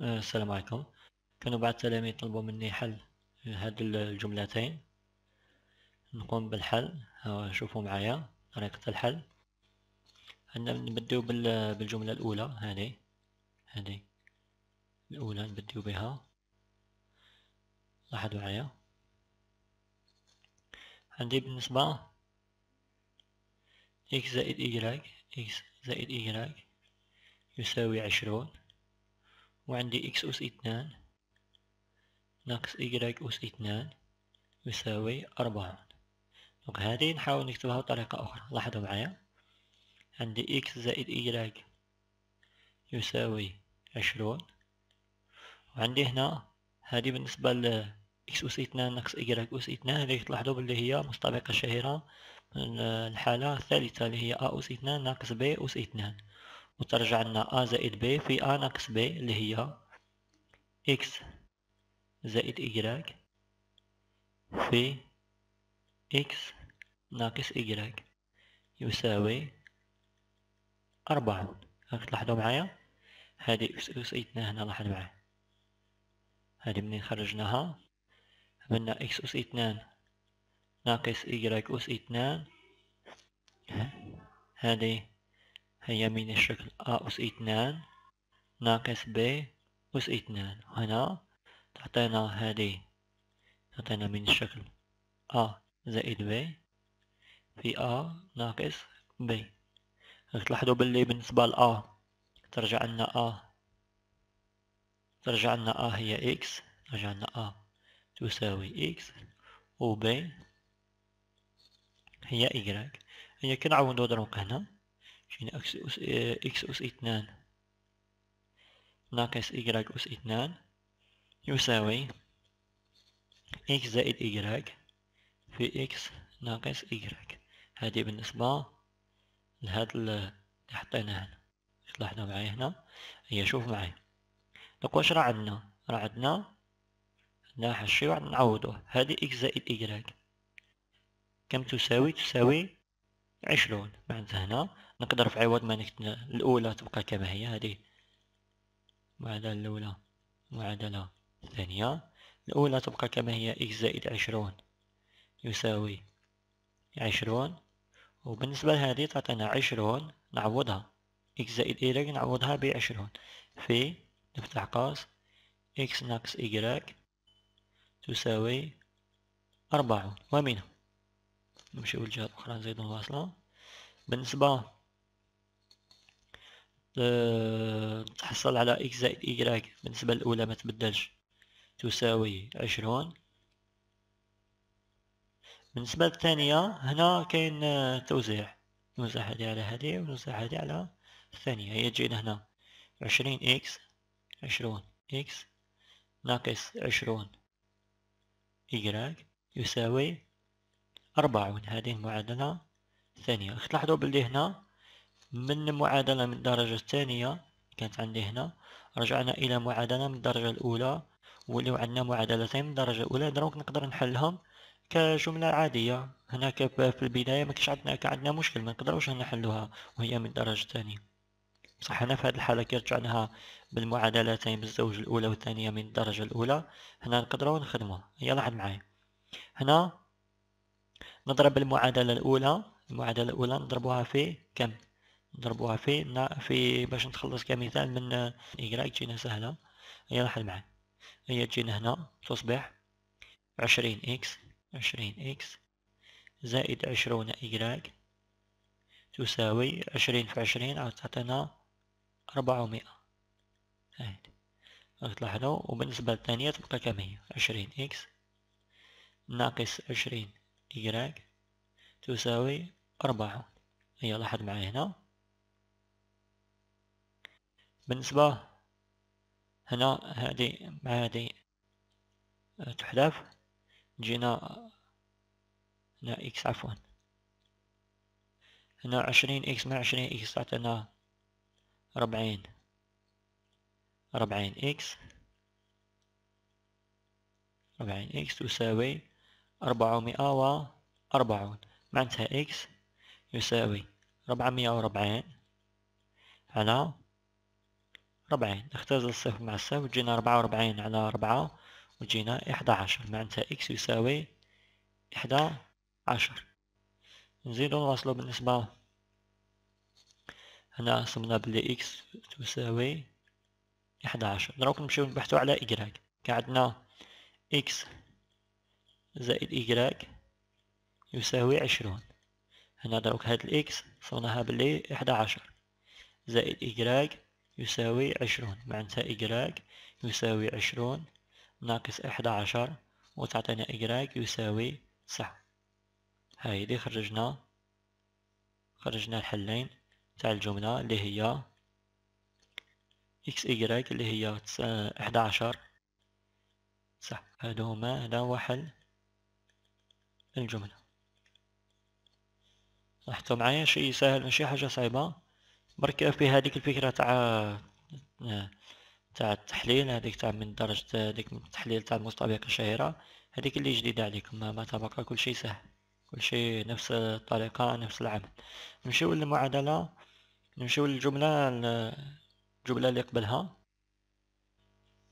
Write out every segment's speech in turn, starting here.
آه، السلام عليكم كانوا بعض التلاميذ يطلبوا مني حل هاد الجملتين نقوم بالحل شوفوا معايا طريقة الحل عندنا نبداو بالجملة الأولى هذه هذه الأولى نبداو بها لاحظوا معايا عندي بالنسبة x زائد y x زائد y يساوي عشرون وعندي إكس أس اثنان ناقص إيجراج أس اثنان يساوي أربعة دونك هادي نحاول نكتبها بطريقة أخرى لاحظوا معايا عندي إكس زائد إيجراج يساوي عشرون وعندي هنا هادي بالنسبة ل إكس أس اثنان ناقص إيجراج أس اثنان هادي تلاحظوا بلي هي مسطبقة شهيرة الحالة الثالثة اللي هي أ أس اثنان ناقص ب أس اثنان وترجع لنا A زائد B في A ناقص B اللي هي X زائد Y في X ناقص Y يساوي أربعة راك تلاحظوا معايا هذه أس أسئتنا هنا لاحظ معايا هذه منين خرجناها عملنا إكس أس إتنان ناقص إيكغيك أس إتنان هذه هي من الشكل أ أس اثنان ناقص ب أس اثنان هنا تعطينا هذه تعطينا من الشكل أ زائد ب في أ ناقص ب تلاحظوا باللي بالنسبة لأ ترجع لنا أ ترجع لنا أ هي إكس ترجع لنا أ تساوي إكس و ب هي إيكغيك هي كنعاودو دروك هنا Eh, هنا اكس اس اكس اس 2 ناقص إجراج أس 2 يساوي إكس زائد إجراج في إكس ناقص إجراج هذه بالنسبة لهذا اللي حطيناه هنا لاحظوا معايا هنا هي شوف معايا دوك واش راه عندنا راه عندنا عندنا واحد الشيء واحد نعوضوه هذه إكس زائد إجراج كم تساوي تساوي عشرون بعد هنا نقدر في عوض ما نكتنا الأولى تبقى كما هي هذه معادلة الأولى معادلة الثانية الأولى تبقى كما هي إكس زائد عشرون يساوي عشرون وبالنسبة لهذه تعطينا عشرون نعوضها إكس زائد y نعوضها بعشرون في نفتح قوس إكس ناقص y تساوي أربعون ومنها نمشيو للجهة الأخرى نزيدو فاصلة بالنسبة تحصل آه، على إكس زائد إيكغيك بالنسبة الاولى ما تبدلش تساوي عشرون بالنسبة الثانيه هنا كاين آه، توزيع نوزع هذه على هذه ونوزع هذه على الثانية هي تجينا هنا عشرين إكس عشرون إكس ناقص عشرون إيكغيك يساوي من هذه المعادلة الثانية تلاحظوا بلي هنا من معادلة من الدرجة الثانية كانت عندي هنا رجعنا إلى معادلة من الدرجة الأولى وليو عندنا معادلتين من الدرجة الأولى دروك نقدر نحلهم كجملة عادية هنا في البداية ما كش عندنا كعندنا مشكل ما نقدروش نحلوها وهي من الدرجة الثانية بصح هنا في هذه الحالة كي رجعناها بالمعادلتين بالزوج الأولى والثانية من الدرجة الأولى هنا نقدروا نخدموها يلا لاحظ معايا هنا نضرب المعادلة الأولى المعادلة الأولى نضربوها في كم نضربوها في نا في باش نتخلص كمثال من إجراء تجينا سهلة هي راح معايا هي تجينا هنا تصبح عشرين إكس عشرين إكس زائد عشرون إجراء تساوي عشرين في عشرين عاود تعطينا أربعمائة هايد تلاحظوا وبالنسبة للثانية تبقى كم هي عشرين إكس ناقص عشرين إجراك تساوي أربعة هيا لاحظ معايا هنا بالنسبة هنا هادي مع هادي آه، تحذف جينا هنا إكس عفوا هنا عشرين إكس مع عشرين إكس تعطينا ربعين ربعين إكس ربعين إكس تساوي أربعمائة وأربعون معناتها إكس يساوي ربعمائة وربعين على ربعين نختزل الصفر مع الصفر جينا ربعة وأربعين على ربعة وتجينا إحدى عشر معناتها إكس يساوي إحدى عشر نزيدو نواصلو بالنسبة هنا رسمنا بلي إكس تساوي إحدى عشر دروك نمشيو نبحثو على إكراك كعدنا إكس زائد إيكغيك يساوي عشرون هنا دروك هاد الإكس صوناها بلي إحدى عشر زائد إيكغيك يساوي عشرون معنتها إيكغيك يساوي عشرون ناقص إحدى عشر وتعطينا إيكغيك يساوي تسعة هايدي خرجنا خرجنا الحلين تاع الجملة اللي هي إكس إيكغيك اللي هي إحدى عشر صح هادو هما هدا هو حل الجملة لاحظتوا معايا شيء سهل ماشي حاجة صعيبة برك في هذيك الفكرة تاع تاع التحليل هذيك تاع من درجة هذيك من التحليل تاع المسابقة الشهيرة هذيك اللي جديدة عليكم ما تبقى كل شيء سهل كل شيء نفس الطريقة نفس العمل نمشيو للمعادلة نمشيو للجملة الجملة اللي قبلها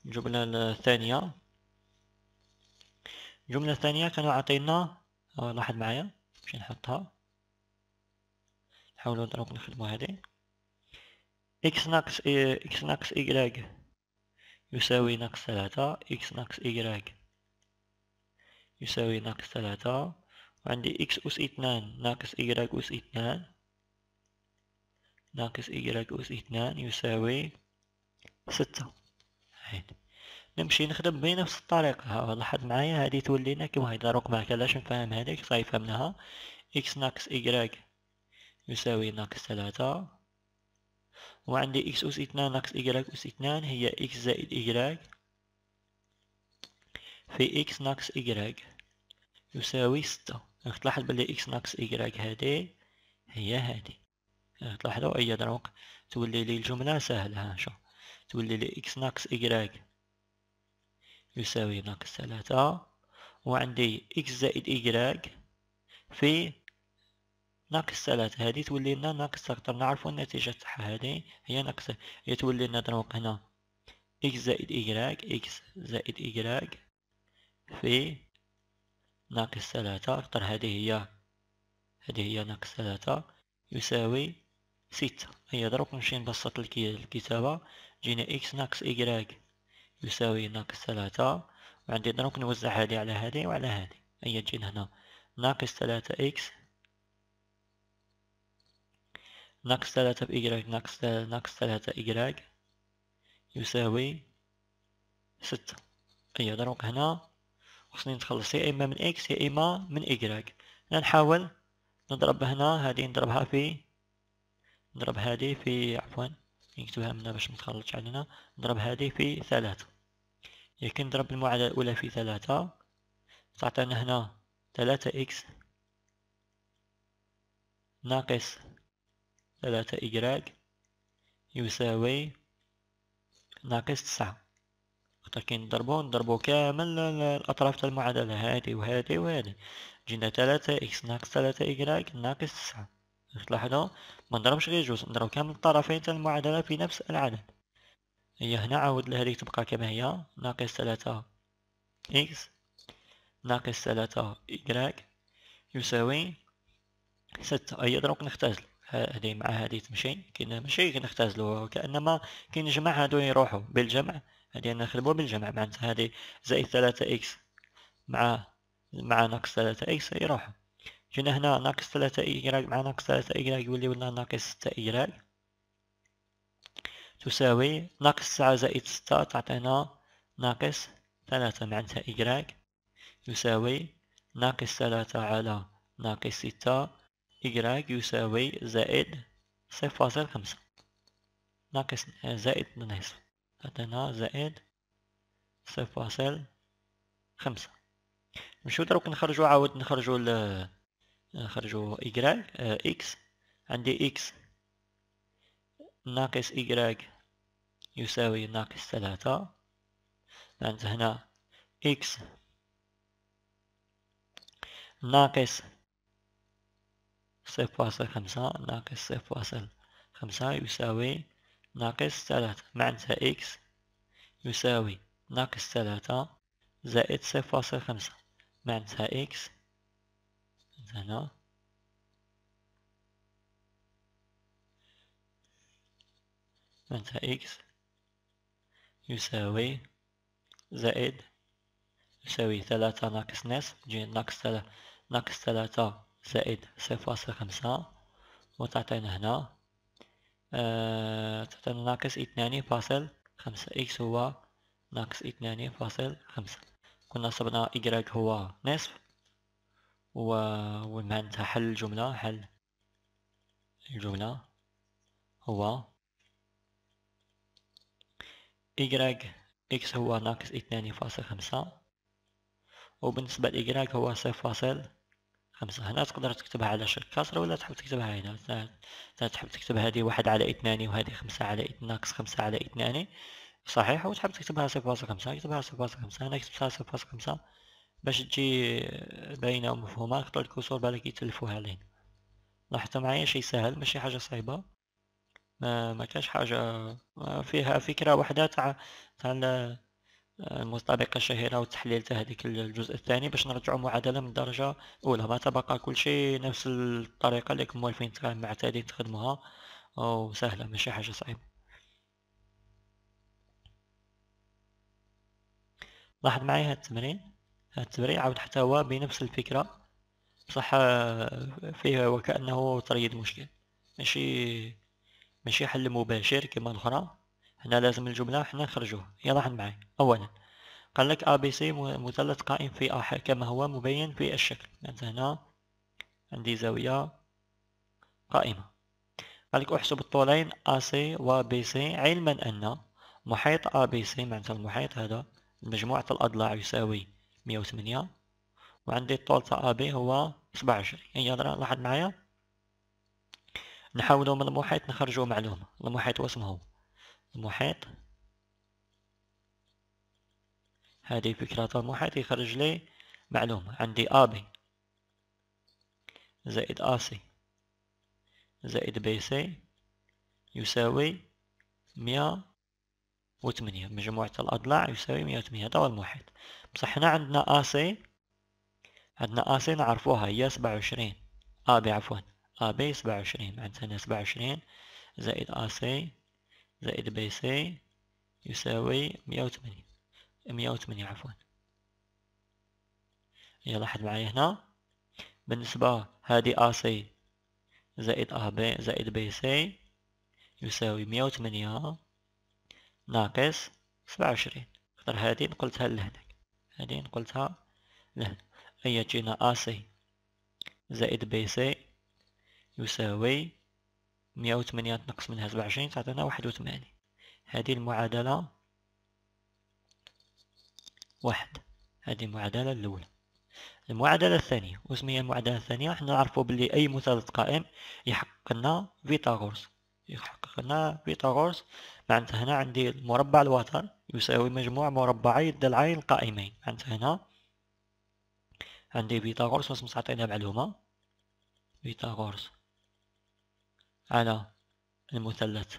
الجملة الثانية الجملة الثانية كانوا عطينا لاحظ معايا باش نحطها نحاولو دروك نخدمو هادي اكس ناقص اكس ناقص ايكغيك يساوي ناقص ثلاثة اكس ناقص ايكغيك يساوي ناقص ثلاثة وعندي اكس أس اثنان ناقص ايكغيك أس اثنان ناقص ايكغيك أس اثنان يساوي ستة هيدي نمشي نخدم بنفس الطريقة لاحظ معايا هادي تولينا كيما هيدا دروك علاش نفهم هاديك صافي فهمناها إكس ناقص إيكغيك يساوي ناقص ثلاثة وعندي إكس أوس اثنان ناقص إيكغيك أوس اثنان هي إكس زائد إيكغيك في إكس ناقص إيكغيك يساوي ستة تلاحظ بلي إكس ناقص إيكغيك هادي هي هادي تلاحظو أي دروك تولي لي الجملة سهلة هاشا تولي لي إكس ناقص إيكغيك يساوي ناقص ثلاثة وعندي إكس زائد إيكغيك في ناقص ثلاثة هذه تولي لنا ناقص طب نعرفو النتيجة تاعها هذه هي ناقص هي تولي لنا دروك هنا إكس زائد إيكغيك إكس زائد إيكغيك في ناقص ثلاثة خطر هذه هي هذه هي ناقص ثلاثة يساوي ستة هي دروك نمشي نبسط الكتابة جينا إكس ناقص إيكغيك يساوي ناقص ثلاثة وعندي دروك نوزع هذه على هذه وعلى هذه هي تجي هنا ناقص ثلاثة إكس ناقص ثلاثة بإيكغيك ناقص ناقص ثلاثة إيكغيك يساوي ستة هي دروك هنا خصني نتخلص يا إما من إكس يا إما من إيكغيك هنا نحاول نضرب هنا هذه نضربها في نضرب هذه في عفوا نكتبها هنا باش متخلطش علينا نضرب هذه في ثلاثة لكن نضرب المعادلة الأولى في ثلاثة تعطينا هنا ثلاثة إكس ناقص ثلاثة إجراك يساوي ناقص تسعة خطر كي نضربو نضربو كامل الأطراف تاع المعادلة هادي وهادي وهادي جينا ثلاثة إكس ناقص ثلاثة إكراك ناقص تسعة تلاحظو ما نضربش غير جوج نضرب كامل الطرفين تاع المعادلة في نفس العدد هي هنا عاود لهذيك تبقى كما هي ناقص ثلاثة إكس ناقص ثلاثة إكراك يساوي ستة هي دروك نختزل هادي مع هادي تمشي كي ماشي نختزلو كأنما كنجمع هادو يروحو بالجمع هذه نخلبو بالجمع معنتها هادي زائد ثلاثة إكس مع مع ناقص ثلاثة إكس يروحو جينا هنا ناقص ثلاثة إكراك مع ناقص ثلاثة إكراك يولي ولنا ناقص ستة إكراك تساوي ناقص تسعة زائد ستة تعطينا ناقص ثلاثة معنتها إيكغيك يساوي ناقص ثلاثة على ناقص ستة إيكغيك يساوي زائد صفر فاصل خمسة ناقص زائد نصف تعطينا زائد صفر فاصل خمسة نمشيو دروك نخرجو عاود نخرجو ل نخرجو إيكغيك إكس آه، عندي إكس ناقص إيكغيك يساوي ناقص ثلاثة عندنا هنا إكس ناقص صفر فاصل خمسة ناقص صفر فاصل خمسة يساوي ناقص ثلاثة معناتها إكس يساوي ناقص ثلاثة زائد صفر فاصل خمسة معناتها إكس هنا معناتها إكس يساوي زائد يساوي ثلاثة ناقص نصف جي ناقص ثلاثة ناقص ثلاثة زائد صفر فاصل خمسة وتعطينا هنا أه تعطينا ناقص اثنان فاصل خمسة إكس هو ناقص اثنان فاصل خمسة كنا صبنا إجراك هو نصف و ومعناتها حل الجملة حل الجملة هو إيكغيك إكس هو ناقص اثنان فاصل خمسة وبالنسبة لإيكغيك هو صفر فاصل خمسة هنا تقدر تكتبها على شكل كسر ولا تحب تكتبها هنا تحب تكتب هذه واحد على اثنان وهذه خمسة على ناقص خمسة على اثنان صحيح وتحب تكتبها صفر فاصل خمسة كتبها صفر فاصل خمسة هنا كتبتها صفر فاصل خمسة باش تجي باينة ومفهومة خطر الكسور بالك يتلفوها علينا لاحظت معايا شي سهل ماشي حاجة صعيبة ما ما كاش حاجة فيها فكرة وحدة تاع تاع المسابقة الشهيرة والتحليل تاع هذيك الجزء الثاني باش نرجعوا معادلة من الدرجة الأولى ما تبقى كل شيء نفس الطريقة اللي كم موالفين معتادين تخدموها وسهلة ماشي حاجة صعيبة لاحظ معي هاد التمرين هاد التمرين عاود حتى هو بنفس الفكرة بصح فيه وكأنه تريد مشكل ماشي ماشي حل مباشر كما الأخرى هنا لازم الجملة حنا نخرجوه يلا معايا معاي أولا قال لك ABC مثلث قائم في اح كما هو مبين في الشكل معناتها هنا عندي زاوية قائمة قال لك أحسب الطولين AC و BC علما أن محيط ABC معناتها المحيط هذا مجموعة الأضلاع يساوي 108 وعندي الطول تاع AB هو 17 يلا لاحظ معايا نحاولوا من المحيط نخرجوا معلومة المحيط واسمه هو المحيط هذه فكرة المحيط يخرج لي معلومة عندي أبي زائد أسي زائد سي يساوي مية وثمانية مجموعة الأضلاع يساوي مية وثمانية هذا هو المحيط بصح هنا عندنا أسي عندنا أسي نعرفوها هي سبعة وعشرين أبي عفوا AB 27 عندنا 27 زائد AC زائد BC يساوي 180 180 عفوا يلاحظ معي هنا بالنسبة هذه AC زائد AB زائد BC يساوي 108 ناقص 27 اختر هذه نقلتها لهناك هذه نقلتها لهنا أي تجينا AC زائد BC يساوي مية وثمانية تنقص منها سبعة وعشرين تعطينا واحد وثمانين هذه المعادلة واحد هذه المعادلة الأولى المعادلة الثانية وسميها المعادلة الثانية حنا نعرفوا بلي أي مثلث قائم يحقق لنا فيثاغورس يحقق لنا فيثاغورس معناتها هنا عندي المربع الوتر يساوي مجموع مربعي الضلعين القائمين معناتها هنا عندي فيثاغورس واش تعطينا معلومة فيثاغورس على المثلث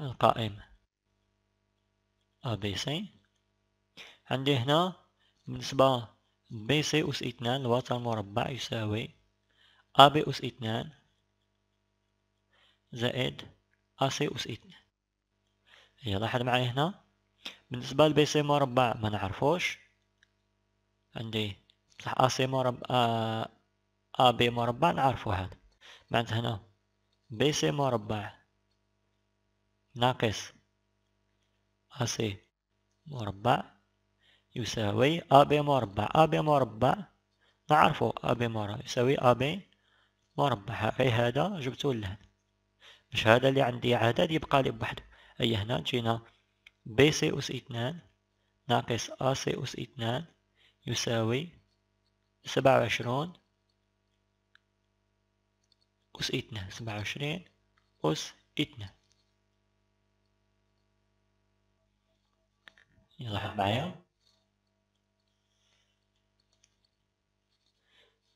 القائم ABC عندي هنا بالنسبة BC أس اثنان الوتر المربع يساوي AB أس اثنان زائد AC أس اثنان هي إيه، لاحظ معي هنا بالنسبة لبي سي مربع ما نعرفوش عندي صح AC مربع آه، ا آه، بي مربع نعرفو هاد معناتها هنا بي سي مربع ناقص ا سي مربع يساوي ا بي مربع ا بي مربع نعرفو ا بي مربع يساوي ا بي مربع غير هذا جبتو لهنا باش هذا اللي عندي عدد يبقى لي بوحدو اي هنا جينا بي سي اس اثنان ناقص ا سي اس اثنان يساوي سبعة وعشرون أس اتنا سبعة وعشرين أس اتنا يلاحظ معايا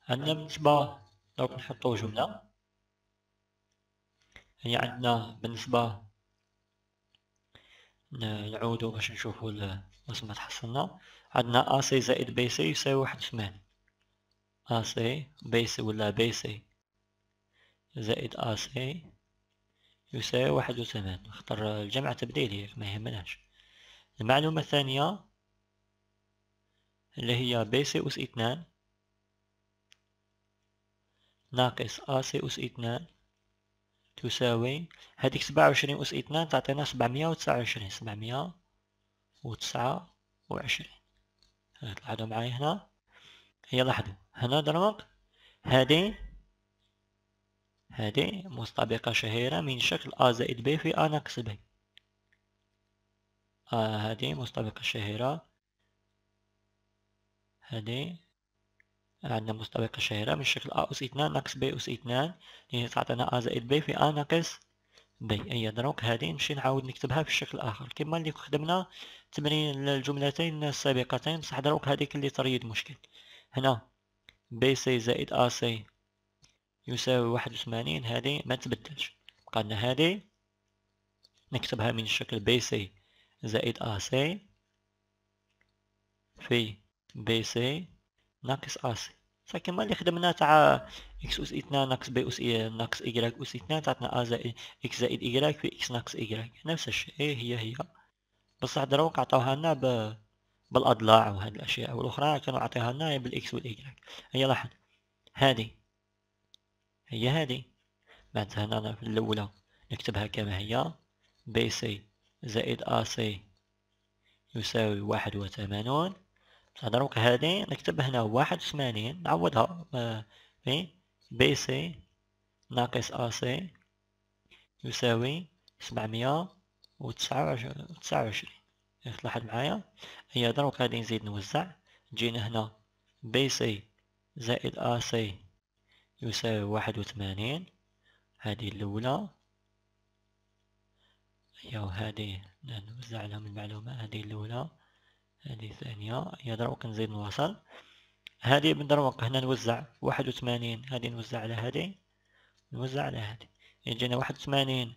عندنا بالنسبة لو نحطو جملة هي يعني عندنا بالنسبة نعودو باش نشوفو الرسمة تحصلنا عندنا سي زائد بي سي يساوي واحد وثمانين بي سي ولا بي سي زائد أ سي يساوي واحد وثمانين خطر الجمع تبديلي ما يهمناش المعلومة الثانية اللي هي بي سي أس اثنان ناقص أ سي أس اثنان تساوي هاديك سبعة وعشرين أس اثنان تعطينا سبعمية وتسعة وعشرين سبعمية وتسعة وعشرين لاحظو معايا هنا هي لاحظو هنا درونك هادي هذه مستبقة شهيرة من شكل A زائد B في A ناقص B آه هذه مستبقة شهيرة هذه عندنا مستبقة شهيرة من شكل A أس اثنان ناقص B أس اثنان اللي تعطينا A زائد B في A ناقص B أي دروك هذه نمشي نعاود نكتبها في الشكل الآخر كما اللي خدمنا تمرين الجملتين السابقتين بصح دروك هذيك اللي تريد مشكل هنا BC زائد AC يساوي واحد وثمانين هذه ما تبدلش بقى هذه نكتبها من الشكل بي سي زائد ا سي في بي سي ناقص ا سي صح كما اللي خدمنا تاع اكس اس اثنان ناقص بي اس ناقص ايكغيك اس اثنان تعطينا ا زائد اكس زائد ايكغيك في اكس ناقص ايكغيك نفس الشيء إيه هي هي بصح دروك عطاوها لنا ب بالاضلاع وهاد الاشياء والاخرى كانوا عطيها لنا بالاكس والايكغيك هيا لاحظ هذه هي هذه بعد هنا أنا في الأولى نكتبها كما هي بي سي زائد أ سي يساوي واحد وثمانون نضرب هذه نكتب هنا واحد وثمانين نعوضها آه، في بي سي ناقص أ سي يساوي سبعمية وتسعة وعشرين تلاحظ معايا هي دروك غادي نزيد نوزع جينا هنا بي سي زائد أ سي يساوي واحد وثمانين هذه الأولى أيوه هذه نوزع لهم المعلومة هذه الأولى هذه الثانية هي دروك نزيد نواصل هذه من دروك هنا نوزع واحد وثمانين هذه نوزع على هذه نوزع على هذه يجينا واحد وثمانين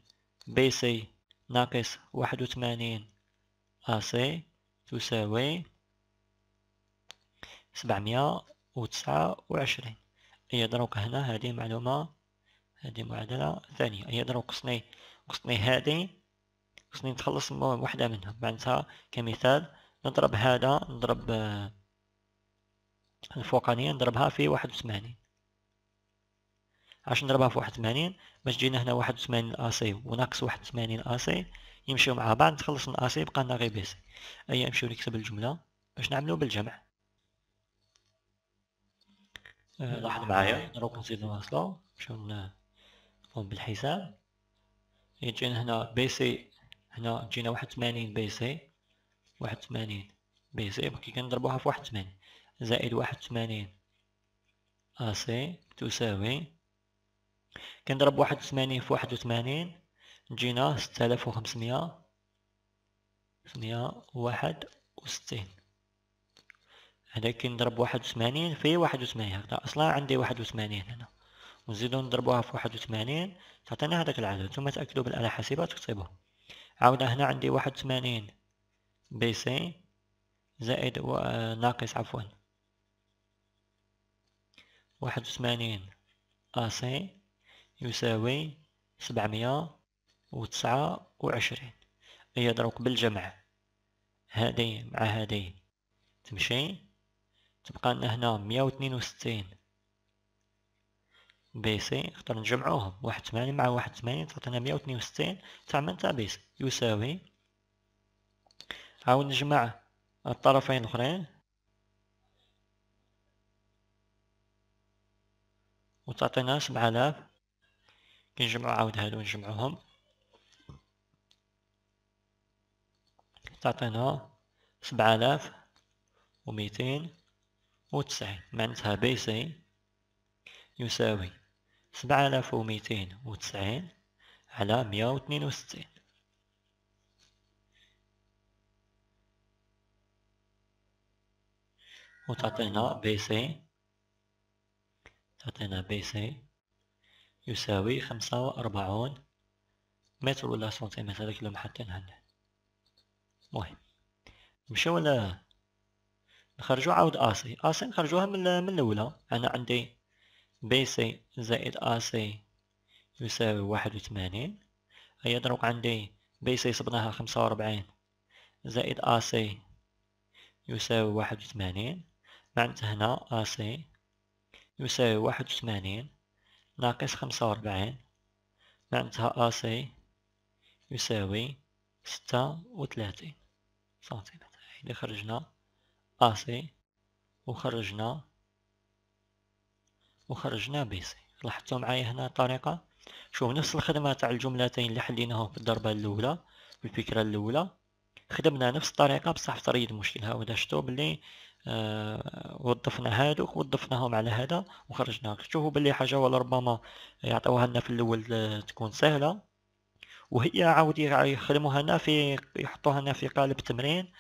بي سي ناقص واحد وثمانين سي تساوي سبعمية وتسعة وعشرين هي دروك هنا هذه معلومة هذه معادلة ثانية هي دروك خصني خصني هذه خصني نتخلص من وحدة منهم معناتها كمثال نضرب هذا نضرب آه، الفوقانية نضربها في واحد وثمانين عشان نضربها في واحد وثمانين باش جينا هنا واحد وثمانين اسي وناقص واحد وثمانين اسي يمشيو مع بعض نتخلص من اسي بقى لنا غير بيسي اي نمشيو نكتب الجملة باش نعملو بالجمع لاحظ آه، آه، معايا نروح نزيد نواصلو نمشيو نقوم بالحساب يجينا هنا بي سي هنا جينا واحد ثمانين بي سي واحد ثمانين بي سي باقي كنضربوها في واحد ثمانين زائد واحد ثمانين ا سي تساوي كنضرب واحد ثمانين في واحد وثمانين جينا ستة آلاف وخمسمية مية واحد وستين كي نضرب واحد وثمانين في واحد وثمانين هكذا أصلا عندي واحد وثمانين هنا ونزيدو نضربوها في واحد وثمانين تعطينا هداك العدد ثم تأكدو بالآلة الحاسبة تكتبوه عاود هنا عندي واحد وثمانين بي سي زائد و... آه، ناقص عفوا واحد وثمانين أ سي يساوي سبعمية وتسعة وعشرين هي ضرب بالجمع هادي مع هادي تمشي تبقى لنا هنا مية واتنين وستين بي سي نقدر نجمعوهم واحد تمانين مع واحد تمانين تعطينا مية واتنين وستين تاع من تاع بي سي يساوي عاود نجمع الطرفين الاخرين وتعطينا سبعة آلاف كي نجمعو عاود هادو نجمعوهم تعطينا سبعة آلاف وميتين وتسعين معناتها بي سي يساوي سبعة آلاف وميتين وتسعين على مية واثنين وستين وتعطينا بي سي تعطينا بي سي يساوي خمسة وأربعون متر ولا سنتيمتر كيلو محطين هنا مهم مشاو على نخرجو عاود اسي اسي نخرجوها من من الاولى انا عندي بي سي زائد اسي يساوي واحد وثمانين هيا دروك عندي بي سي صبناها خمسة وربعين زائد اسي يساوي واحد وثمانين معناتها هنا اسي يساوي واحد وثمانين ناقص خمسة وربعين معناتها اسي يساوي ستة وثلاثين سنتيمتر هيدي خرجنا أسي وخرجنا وخرجنا بي سي لاحظتوا معايا هنا الطريقه شوف نفس الخدمه تاع الجملتين اللي حليناهم في الضربه الاولى الفكرة الاولى خدمنا نفس الطريقه بصح في طريقه المشكل هاو شفتوا بلي آه وظفنا هادوك وظفناهم على هذا وخرجنا شوفوا بلي حاجه ولا ربما يعطوها لنا في الاول آه، تكون سهله وهي عاود يخدموها لنا في يحطوها لنا في قالب تمرين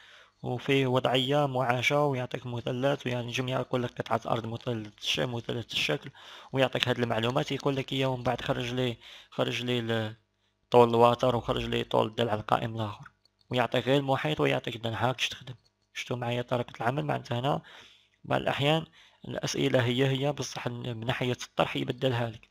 وفيه وضعية معاشة ويعطيك مثلث ويعني جميع يقول لك قطعة أرض مثلث الشكل مثلث الشكل ويعطيك هاد المعلومات يقول لك إياه ومن بعد خرج لي خرج لي طول الوتر وخرج لي طول الدلع القائم الآخر ويعطيك غير المحيط ويعطيك إذا هاك تخدم شتو معايا طريقة العمل معناتها هنا بعض الأحيان الأسئلة هي هي بصح من ناحية الطرح يبدلها لك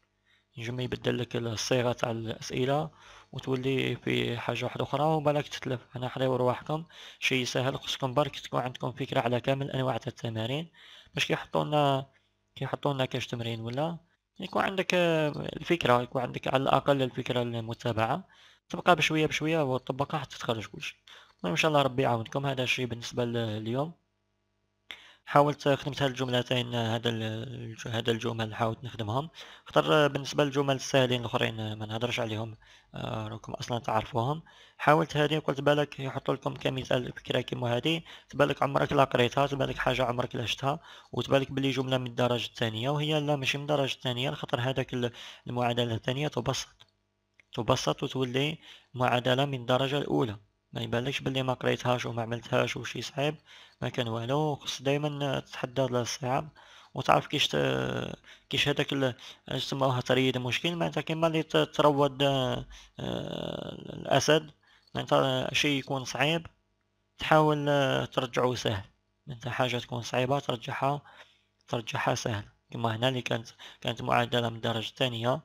ينجم يبدل لك الصيغه تاع الاسئله وتولي في حاجه واحده اخرى وبالك تتلف انا حري رواحكم شي سهل خصكم برك تكون عندكم فكره على كامل انواع تاع التمارين باش كيحطوا لنا كيحطوا لنا كاش تمرين ولا يكون عندك الفكره يكون عندك على الاقل الفكره المتابعه تبقى بشويه بشويه وتطبقها حتى تخرج كلشي المهم ان شاء الله ربي يعاونكم هذا الشيء بالنسبه لليوم حاولت خدمت هاد الجملتين هذا هذا الجمل حاولت نخدمهم اختار بالنسبه للجمل الساهلين الاخرين ما نهضرش عليهم آه، راكم اصلا تعرفوهم حاولت هذه قلت بالك يحطوا لكم كمثال فكره كيما هذه تبالك عمرك لا قريتها تبالك حاجه عمرك لا شفتها وتبالك بلي جمله من الدرجه الثانيه وهي لا ماشي من الدرجه الثانيه خاطر هذاك المعادله الثانيه تبسط تبسط وتولي معادله من الدرجه الاولى ما يبانلكش بلي ما قريتهاش وما عملتهاش وشي صعيب ما كان والو خص دائما تتحدى الصعاب وتعرف كيش كيش هذاك يسموها تريد مشكل معناتها كيما اللي تروض آه، الاسد معناتها شي يكون صعيب تحاول آه، ترجعه سهل معناتها حاجه تكون صعيبه ترجعها ترجعها سهل كما هنا اللي كانت كانت معادله من الدرجه الثانيه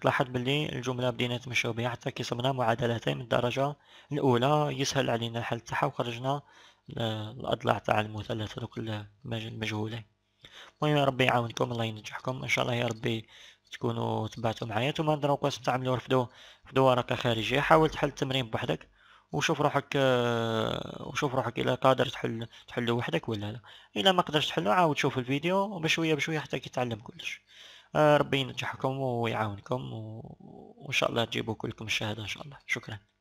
تلاحظ باللي الجمله بدينا نتمشاو بها حتى كي صبنا معادلتين من الدرجه الاولى يسهل علينا الحل تاعها وخرجنا الاضلاع تاع المثلث هذوك المجهولين المهم يا ربي يعاونكم الله ينجحكم ان شاء الله يا ربي تكونوا تبعتوا معايا ثم تاع ملي رفدو في دوارك خارجيه حاول تحل التمرين بوحدك وشوف روحك آه، وشوف روحك الى قادر تحل تحلو وحدك ولا لا الى ما قدرتش تحلو عاود شوف الفيديو بشويه بشويه حتى كيتعلم كلش آه، ربي ينجحكم ويعاونكم وان شاء الله تجيبوا كلكم الشهاده ان شاء الله شكرا